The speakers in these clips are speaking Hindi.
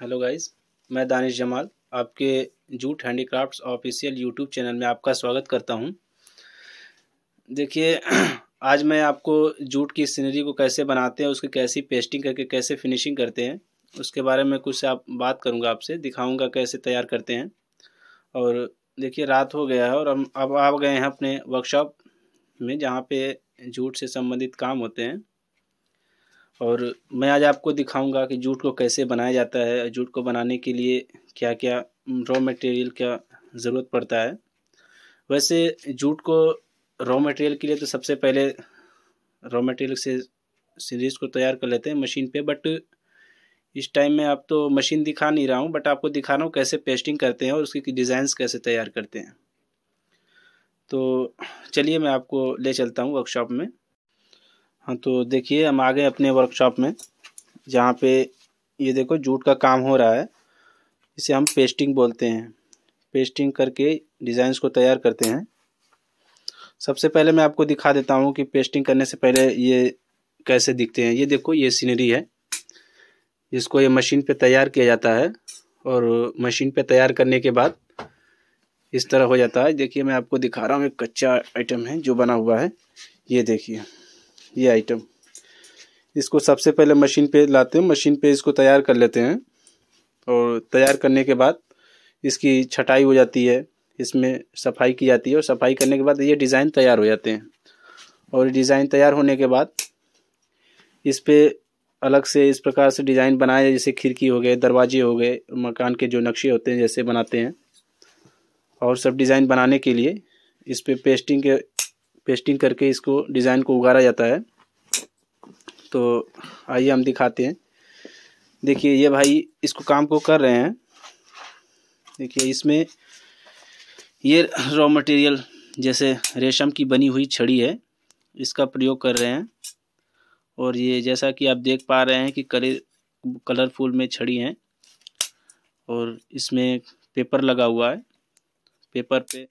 हेलो गाइस मैं दानिश जमाल आपके jute handicrafts official YouTube channel में आपका स्वागत करता हूं देखिए आज मैं आपको जूट की सीनरी को कैसे बनाते हैं उसकी कैसी पेस्टिंग करके कैसे फिनिशिंग करते हैं उसके बारे में कुछ आप बात करूंगा आपसे दिखाऊंगा कैसे तैयार करते हैं और देखिए रात हो गया है और हम अब आ गए हैं अपने वर्कशॉप में जहाँ पे जूट से संबंधित काम होते हैं और मैं आज आपको दिखाऊंगा कि जूट को कैसे बनाया जाता है जूट को बनाने के लिए क्या क्या रॉ मटेरियल का ज़रूरत पड़ता है वैसे जूट को रॉ मटेरियल के लिए तो सबसे पहले रॉ मटेरियल से सीरीज को तैयार कर लेते हैं मशीन पे बट इस टाइम में आप तो मशीन दिखा नहीं रहा हूँ बट आपको दिखा रहा हूँ कैसे पेस्टिंग करते हैं और उसकी डिज़ाइंस कैसे तैयार करते हैं तो चलिए मैं आपको ले चलता हूँ वर्कशॉप में हाँ तो देखिए हम आ गए अपने वर्कशॉप में जहाँ पे ये देखो जूट का काम हो रहा है इसे हम पेस्टिंग बोलते हैं पेस्टिंग करके डिज़ाइंस को तैयार करते हैं सबसे पहले मैं आपको दिखा देता हूँ कि पेस्टिंग करने से पहले ये कैसे दिखते हैं ये देखो ये सीनरी है जिसको ये मशीन पे तैयार किया जाता है और मशीन पे तैयार करने के बाद इस तरह हो जाता है देखिए मैं आपको दिखा रहा हूँ एक कच्चा आइटम है जो बना हुआ है ये देखिए ये आइटम इसको सबसे पहले मशीन पे लाते हैं मशीन पे इसको तैयार कर लेते हैं और तैयार करने के बाद इसकी छटाई हो जाती है इसमें सफाई की जाती है और सफाई करने के बाद ये डिज़ाइन तैयार हो जाते हैं और डिज़ाइन तैयार होने के बाद इस पर अलग से इस प्रकार से डिज़ाइन बनाए जैसे खिड़की हो गए दरवाजे हो गए मकान के जो नक्शे होते हैं जैसे बनाते हैं और सब डिज़ाइन बनाने के लिए इस पर पे पेस्टिंग के पेस्टिंग करके इसको डिज़ाइन को उगारा जाता है तो आइए हम दिखाते हैं देखिए ये भाई इसको काम को कर रहे हैं देखिए इसमें ये रॉ मटेरियल जैसे रेशम की बनी हुई छड़ी है इसका प्रयोग कर रहे हैं और ये जैसा कि आप देख पा रहे हैं कि कलर कलरफुल में छड़ी हैं और इसमें पेपर लगा हुआ है पेपर पे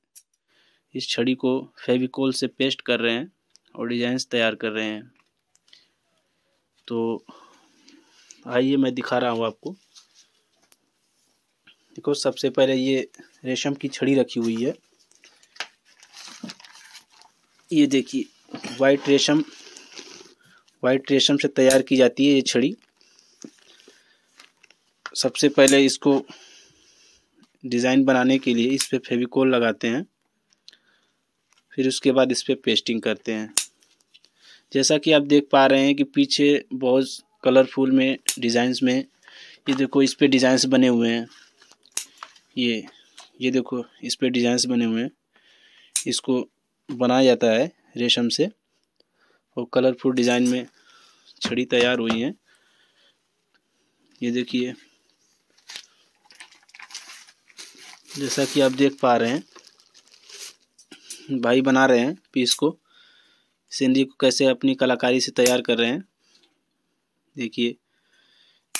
इस छड़ी को फेविकोल से पेस्ट कर रहे हैं और डिजाइंस तैयार कर रहे हैं तो आइए मैं दिखा रहा हूँ आपको देखो सबसे पहले ये रेशम की छड़ी रखी हुई है ये देखिए वाइट रेशम वाइट रेशम से तैयार की जाती है ये छड़ी सबसे पहले इसको डिज़ाइन बनाने के लिए इस पर फेविकोल लगाते हैं फिर उसके बाद इस पर पेस्टिंग करते हैं जैसा कि आप देख पा रहे हैं कि पीछे बहुत कलरफुल में डिज़ाइंस में ये देखो इस पर डिज़ाइंस बने हुए हैं ये ये देखो इस पर डिज़ाइंस बने हुए हैं इसको बनाया जाता है रेशम से और कलरफुल डिज़ाइन में छड़ी तैयार हुई है ये देखिए जैसा कि आप देख पा रहे हैं भाई बना रहे हैं पीस को सिंधी को कैसे अपनी कलाकारी से तैयार कर रहे हैं देखिए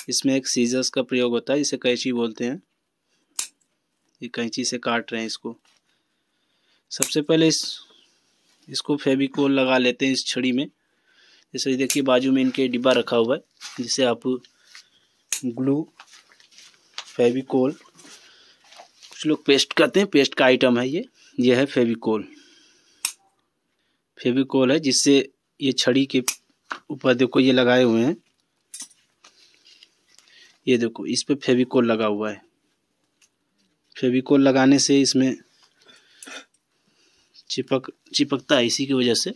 इसमें एक सीजर्स का प्रयोग होता है जिसे कैंची बोलते हैं ये कैंची से काट रहे हैं इसको सबसे पहले इस इसको फेविकोल लगा लेते हैं इस छड़ी में जैसे देखिए बाजू में इनके डिब्बा रखा हुआ है जिसे आप ग्लू फेविकोल कुछ लोग पेस्ट करते हैं पेस्ट का आइटम है ये ये है फेविकोल फेविकोल है जिससे ये छड़ी के ऊपर देखो ये लगाए हुए हैं ये देखो इस पर फेविकोल लगा हुआ है फेविकोल लगाने से इसमें चिपक चिपकता है इसी की वजह से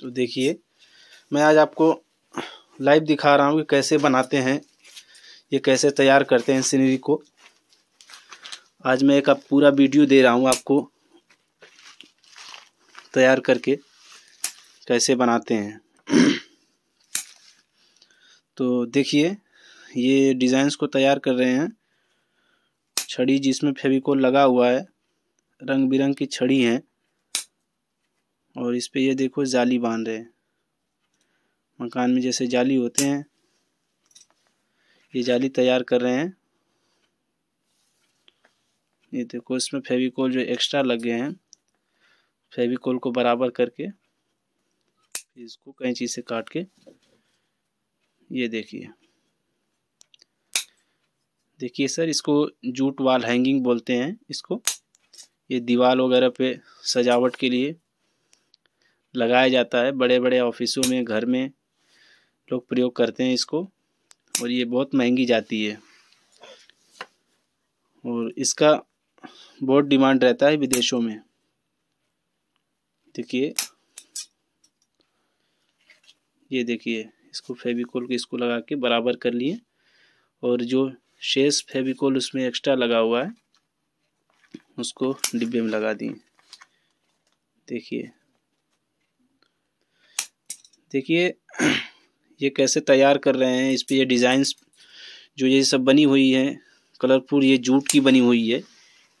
तो देखिए मैं आज आपको लाइव दिखा रहा हूँ कि कैसे बनाते हैं ये कैसे तैयार करते हैं सीनरी को आज मैं एक पूरा वीडियो दे रहा हूँ आपको तैयार करके कैसे बनाते हैं तो देखिए ये डिज़ाइंस को तैयार कर रहे हैं छड़ी जिसमें फेविकोल लगा हुआ है रंग बिरंग की छड़ी है और इस पे ये देखो जाली बांध रहे हैं मकान में जैसे जाली होते हैं ये जाली तैयार कर रहे हैं ये देखो इसमें फेविकोल जो एक्स्ट्रा लगे हैं फेविकोल को बराबर करके इसको कैंची से काट के ये देखिए देखिए सर इसको जूट वाल हैंगिंग बोलते हैं इसको ये दीवार वगैरह पे सजावट के लिए लगाया जाता है बड़े बड़े ऑफिसों में घर में लोग प्रयोग करते हैं इसको और ये बहुत महंगी जाती है और इसका बहुत डिमांड रहता है विदेशों में देखिए ये देखिए इसको फेविकोल के इसको लगा के बराबर कर लिए और जो शेष फेविकोल उसमें एक्स्ट्रा लगा हुआ है उसको डिब्बे में लगा दिए देखिए देखिए ये कैसे तैयार कर रहे हैं इस पर ये डिज़ाइंस जो ये सब बनी हुई है कलरफुल ये जूट की बनी हुई है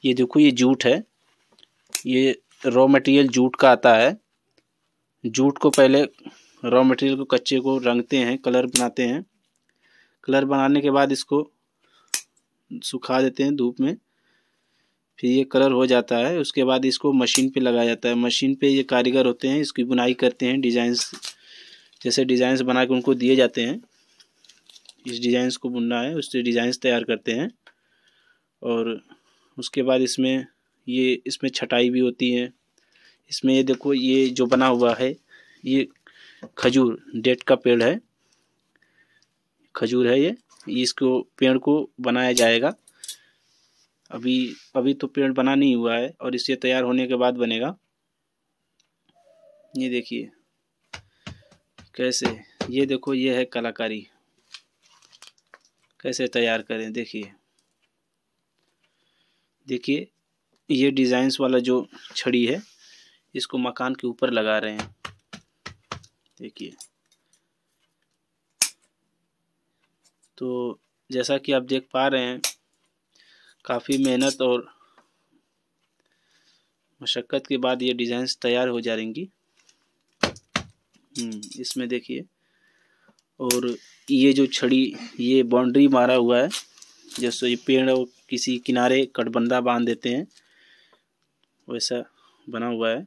ये देखो ये जूट है ये रॉ मटेरियल जूट का आता है जूट को पहले रॉ मटेरियल को कच्चे को रंगते हैं कलर बनाते हैं कलर बनाने के बाद इसको सुखा देते हैं धूप में फिर ये कलर हो जाता है उसके बाद इसको मशीन पे लगाया जाता है मशीन पे ये कारीगर होते हैं इसकी बुनाई करते हैं डिज़ाइंस जैसे डिज़ाइंस बना के उनको दिए जाते हैं इस डिज़ाइंस को बुनना है उससे डिज़ाइंस तैयार करते हैं और उसके बाद इसमें ये इसमें छटाई भी होती है इसमें ये देखो ये जो बना हुआ है ये खजूर डेट का पेड़ है खजूर है ये इसको पेड़ को बनाया जाएगा अभी अभी तो पेड़ बना नहीं हुआ है और इसे तैयार होने के बाद बनेगा ये देखिए कैसे ये देखो ये है कलाकारी कैसे तैयार करें देखिए देखिए ये डिज़ाइंस वाला जो छड़ी है इसको मकान के ऊपर लगा रहे हैं देखिए तो जैसा कि आप देख पा रहे हैं काफ़ी मेहनत और मशक्क़त के बाद ये डिज़ाइंस तैयार हो जाएंगी हम्म, इसमें देखिए और ये जो छड़ी ये बाउंड्री मारा हुआ है जैसे ये पेड़ और किसी किनारे कटबंदा बांध देते हैं वैसा बना हुआ है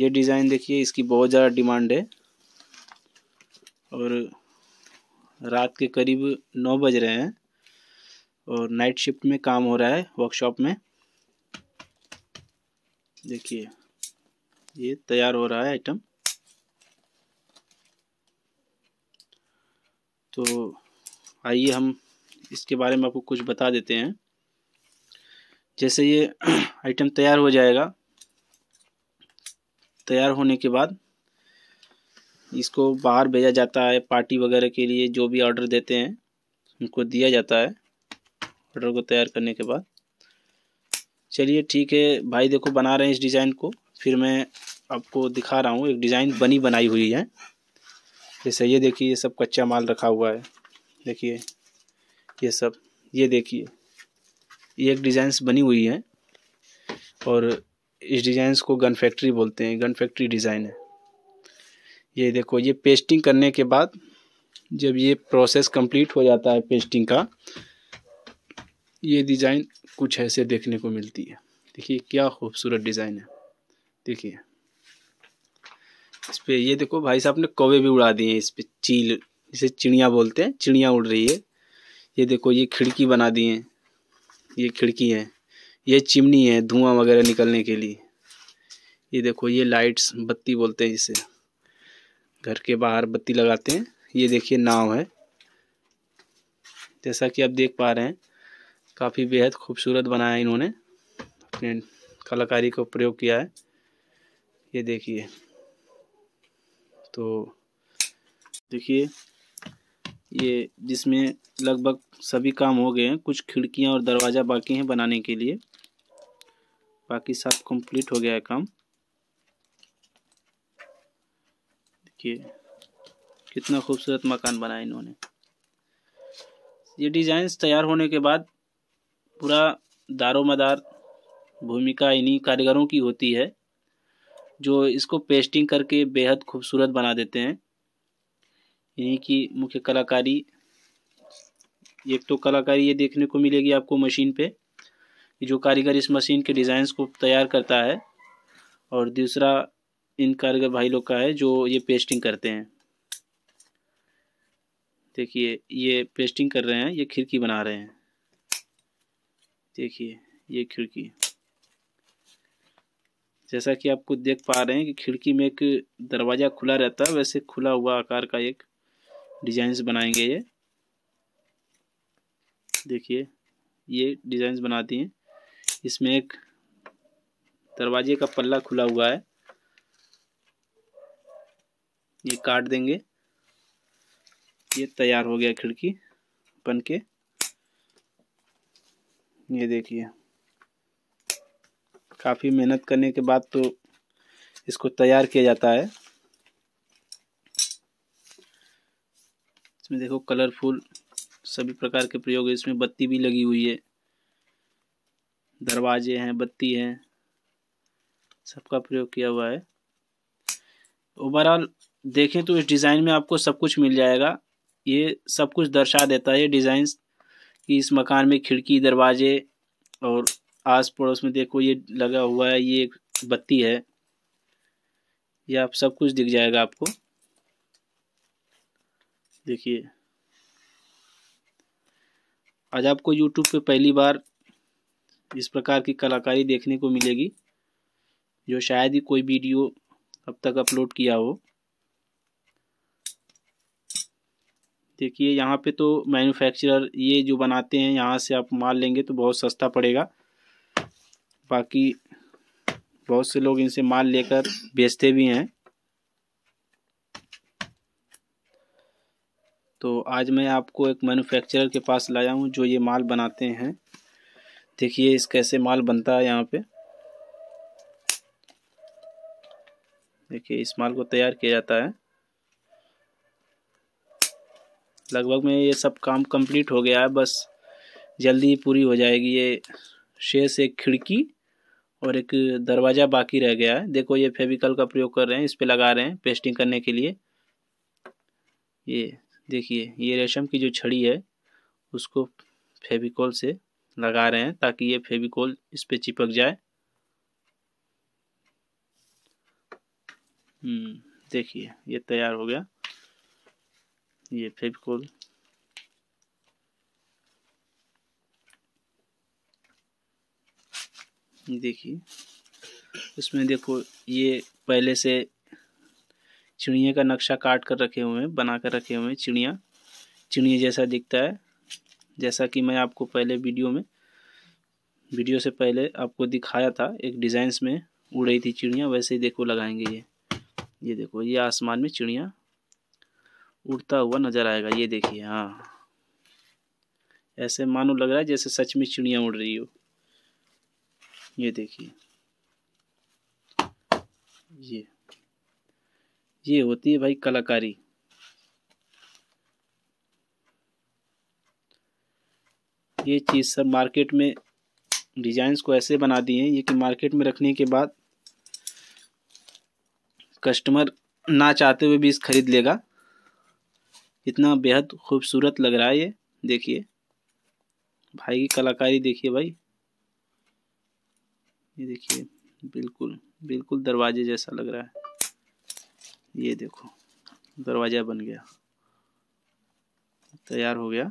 ये डिज़ाइन देखिए इसकी बहुत ज़्यादा डिमांड है और रात के करीब नौ बज रहे हैं और नाइट शिफ्ट में काम हो रहा है वर्कशॉप में देखिए ये तैयार हो रहा है आइटम तो आइए हम इसके बारे में आपको कुछ बता देते हैं जैसे ये आइटम तैयार हो जाएगा तैयार होने के बाद इसको बाहर भेजा जाता है पार्टी वगैरह के लिए जो भी ऑर्डर देते हैं उनको दिया जाता है ऑर्डर को तैयार करने के बाद चलिए ठीक है भाई देखो बना रहे हैं इस डिज़ाइन को फिर मैं आपको दिखा रहा हूँ एक डिज़ाइन बनी बनाई हुई है जैसे ये देखिए ये सब कच्चा माल रखा हुआ है देखिए ये सब ये देखिए ये एक डिज़ाइंस बनी हुई है और इस डिज़ाइंस को गन फैक्ट्री बोलते हैं गन फैक्ट्री डिज़ाइन है ये देखो ये पेस्टिंग करने के बाद जब ये प्रोसेस कंप्लीट हो जाता है पेस्टिंग का ये डिज़ाइन कुछ ऐसे देखने को मिलती है देखिए क्या खूबसूरत डिज़ाइन है देखिए इस पर ये देखो भाई साहब ने कौवे भी उड़ा दिए हैं इस पर चील जिसे चिड़िया बोलते हैं चिड़िया उड़ रही है ये देखो ये खिड़की बना दी हैं ये खिड़की है ये चिमनी है धुआं वगैरह निकलने के लिए ये देखो ये लाइट्स बत्ती बोलते हैं इसे घर के बाहर बत्ती लगाते हैं ये देखिए नाव है जैसा कि आप देख पा रहे हैं काफ़ी बेहद खूबसूरत बनाया इन्होंने अपने कलाकारी को प्रयोग किया है ये देखिए तो देखिए ये जिसमें लगभग सभी काम हो गए हैं कुछ खिड़कियां और दरवाज़ा बाकी हैं बनाने के लिए बाकी सब कंप्लीट हो गया है काम देखिए कितना खूबसूरत मकान बनाया इन्होंने ये डिज़ाइंस तैयार होने के बाद पूरा दारोमदार भूमिका इन्हीं कारीगरों की होती है जो इसको पेस्टिंग करके बेहद खूबसूरत बना देते हैं यहीं की मुख्य कलाकारी एक तो कलाकारी ये देखने को मिलेगी आपको मशीन पे जो कारीगर इस मशीन के डिज़ाइंस को तैयार करता है और दूसरा इन कारीगर भाई लोग का है जो ये पेस्टिंग करते हैं देखिए ये पेस्टिंग कर रहे हैं ये खिड़की बना रहे हैं देखिए ये खिड़की जैसा कि आपको देख पा रहे हैं कि खिड़की में एक दरवाज़ा खुला रहता है वैसे खुला हुआ आकार का एक डिजाइंस बनाएंगे ये देखिए ये डिजाइंस बनाती हैं इसमें एक दरवाजे का पल्ला खुला हुआ है ये काट देंगे ये तैयार हो गया खिड़की बन के ये देखिए काफ़ी मेहनत करने के बाद तो इसको तैयार किया जाता है इसमें देखो कलरफुल सभी प्रकार के प्रयोग है इसमें बत्ती भी लगी हुई है दरवाजे हैं बत्ती हैं सबका प्रयोग किया हुआ है ओवरऑल देखें तो इस डिज़ाइन में आपको सब कुछ मिल जाएगा ये सब कुछ दर्शा देता है ये डिज़ाइन कि इस मकान में खिड़की दरवाजे और आस पड़ोस में देखो ये लगा हुआ है ये एक बत्ती है ये आप सब कुछ दिख जाएगा आपको देखिए आज आपको यूट्यूब पे पहली बार इस प्रकार की कलाकारी देखने को मिलेगी जो शायद ही कोई वीडियो अब तक अपलोड किया हो देखिए यहाँ पे तो मैन्युफैक्चरर ये जो बनाते हैं यहाँ से आप माल लेंगे तो बहुत सस्ता पड़ेगा बाकी बहुत से लोग इनसे माल लेकर बेचते भी हैं तो आज मैं आपको एक मैन्युफैक्चरर के पास लाया हूँ जो ये माल बनाते हैं देखिए इस कैसे माल बनता है यहाँ पे देखिए इस माल को तैयार किया जाता है लगभग में ये सब काम कंप्लीट हो गया है बस जल्दी ही पूरी हो जाएगी ये शेष एक खिड़की और एक दरवाज़ा बाकी रह गया है देखो ये फेविकल का प्रयोग कर रहे हैं इस पर लगा रहे हैं पेस्टिंग करने के लिए ये देखिए ये रेशम की जो छड़ी है उसको फेविकोल से लगा रहे हैं ताकि ये फेविकोल इस पर चिपक जाए हम्म, देखिए ये तैयार हो गया ये फेविकोल देखिए इसमें देखो ये पहले से चिड़िया का नक्शा काट कर रखे हुए हैं बना कर रखे हुए हैं चिड़िया चिड़िया जैसा दिखता है जैसा कि मैं आपको पहले वीडियो में वीडियो से पहले आपको दिखाया था एक डिज़ाइंस में उड़ रही थी चिड़िया वैसे ही देखो लगाएंगे ये ये देखो ये आसमान में चिड़िया उड़ता हुआ नज़र आएगा ये देखिए हाँ ऐसे मानो लग रहा है जैसे सच में चिड़िया उड़ रही हो ये देखिए ये ये होती है भाई कलाकारी ये चीज़ सर मार्केट में डिजाइन को ऐसे बना दिए हैं ये कि मार्केट में रखने के बाद कस्टमर ना चाहते हुए भी इस खरीद लेगा इतना बेहद खूबसूरत लग रहा है ये देखिए भाई की कलाकारी देखिए भाई ये देखिए बिल्कुल बिल्कुल दरवाजे जैसा लग रहा है ये देखो दरवाज़ा बन गया तैयार हो गया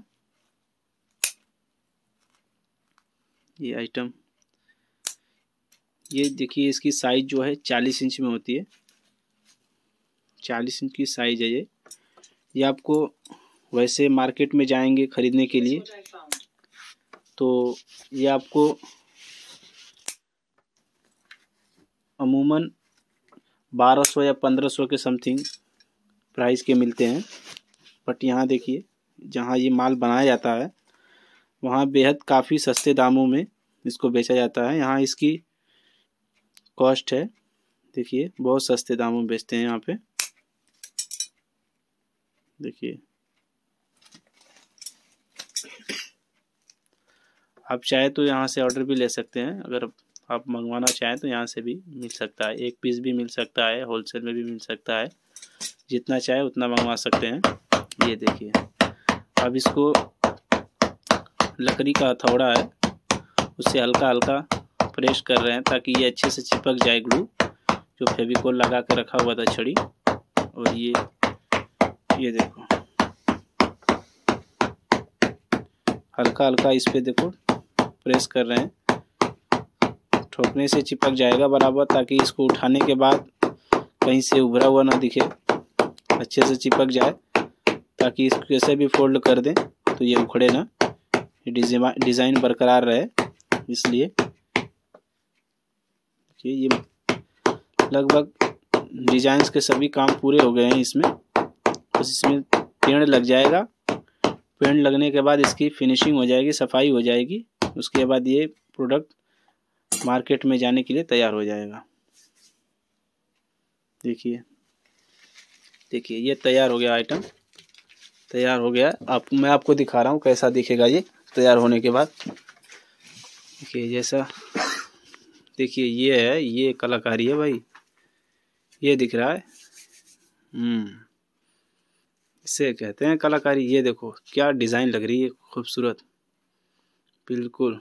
ये आइटम ये देखिए इसकी साइज़ जो है चालीस इंच में होती है चालीस इंच की साइज़ है ये ये आपको वैसे मार्केट में जाएंगे ख़रीदने के लिए तो ये आपको अमूमन बारह सौ या पंद्रह सौ के समथिंग प्राइस के मिलते हैं बट यहाँ देखिए जहाँ ये माल बनाया जाता है वहाँ बेहद काफ़ी सस्ते दामों में इसको बेचा जाता है यहाँ इसकी कॉस्ट है देखिए बहुत सस्ते दामों में बेचते हैं यहाँ पे देखिए आप चाहे तो यहाँ से ऑर्डर भी ले सकते हैं अगर आप मंगवाना चाहें तो यहाँ से भी मिल सकता है एक पीस भी मिल सकता है होलसेल में भी मिल सकता है जितना चाहे उतना मंगवा सकते हैं ये देखिए अब इसको लकड़ी का हथौड़ा है उससे हल्का हल्का प्रेस कर रहे हैं ताकि ये अच्छे से चिपक जाए ग्लू जो फेविकोल लगा कर रखा हुआ था छड़ी और ये ये देखो हल्का हल्का इस पर देखो प्रेस कर रहे हैं ठोकने से चिपक जाएगा बराबर ताकि इसको उठाने के बाद कहीं से उभरा हुआ ना दिखे अच्छे से चिपक जाए ताकि इसको कैसे भी फोल्ड कर दें तो ये उखड़े ना ये डिज़ाइन बरकरार रहे इसलिए ये लगभग डिजाइन के सभी काम पूरे हो गए हैं इसमें बस इसमें पेड़ लग जाएगा पेड़ लगने के बाद इसकी फिनिशिंग हो जाएगी सफाई हो जाएगी उसके बाद ये प्रोडक्ट मार्केट में जाने के लिए तैयार हो जाएगा देखिए देखिए ये तैयार हो गया आइटम तैयार हो गया आप मैं आपको दिखा रहा हूँ कैसा दिखेगा ये तैयार होने के बाद देखिए जैसा देखिए ये है ये कलाकारी है भाई ये दिख रहा है हम्म। इसे कहते हैं कलाकारी ये देखो क्या डिज़ाइन लग रही है खूबसूरत बिल्कुल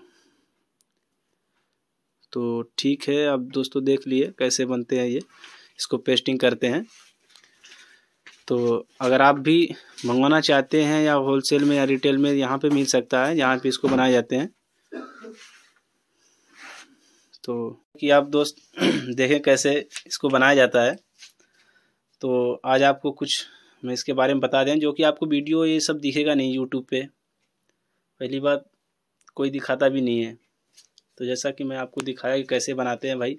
तो ठीक है अब दोस्तों देख लिए कैसे बनते हैं ये इसको पेस्टिंग करते हैं तो अगर आप भी मंगवाना चाहते हैं या होलसेल में या रिटेल में यहाँ पे मिल सकता है यहाँ पे इसको बनाए जाते हैं तो कि आप दोस्त देखें कैसे इसको बनाया जाता है तो आज आपको कुछ मैं इसके बारे में बता दें जो कि आपको वीडियो ये सब दिखेगा नहीं यूट्यूब पे पहली बात कोई दिखाता भी नहीं है तो जैसा कि मैं आपको दिखाया कि कैसे बनाते हैं भाई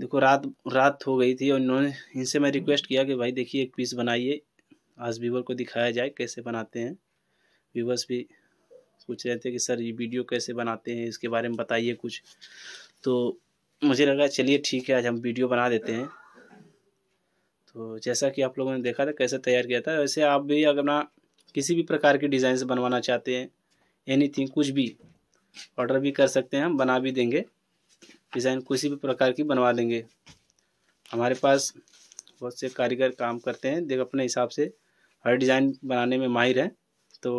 देखो रात रात हो गई थी और इन्होंने इनसे मैं रिक्वेस्ट किया कि भाई देखिए एक पीस बनाइए आज व्यूवर को दिखाया जाए कैसे बनाते हैं व्यूवर्स भी पूछ रहे थे कि सर ये वीडियो कैसे बनाते हैं इसके बारे में बताइए कुछ तो मुझे लगा चलिए ठीक है आज हम वीडियो बना देते हैं तो जैसा कि आप लोगों ने देखा था कैसे तैयार किया था वैसे आप भी अगर ना किसी भी प्रकार के डिज़ाइन से बनवाना चाहते हैं एनीथिंग कुछ भी ऑर्डर भी कर सकते हैं हम बना भी देंगे डिज़ाइन किसी भी प्रकार की बनवा देंगे हमारे पास बहुत से कारीगर काम करते हैं देख अपने हिसाब से हर डिज़ाइन बनाने में माहिर हैं तो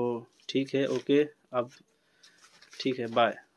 ठीक है ओके अब ठीक है बाय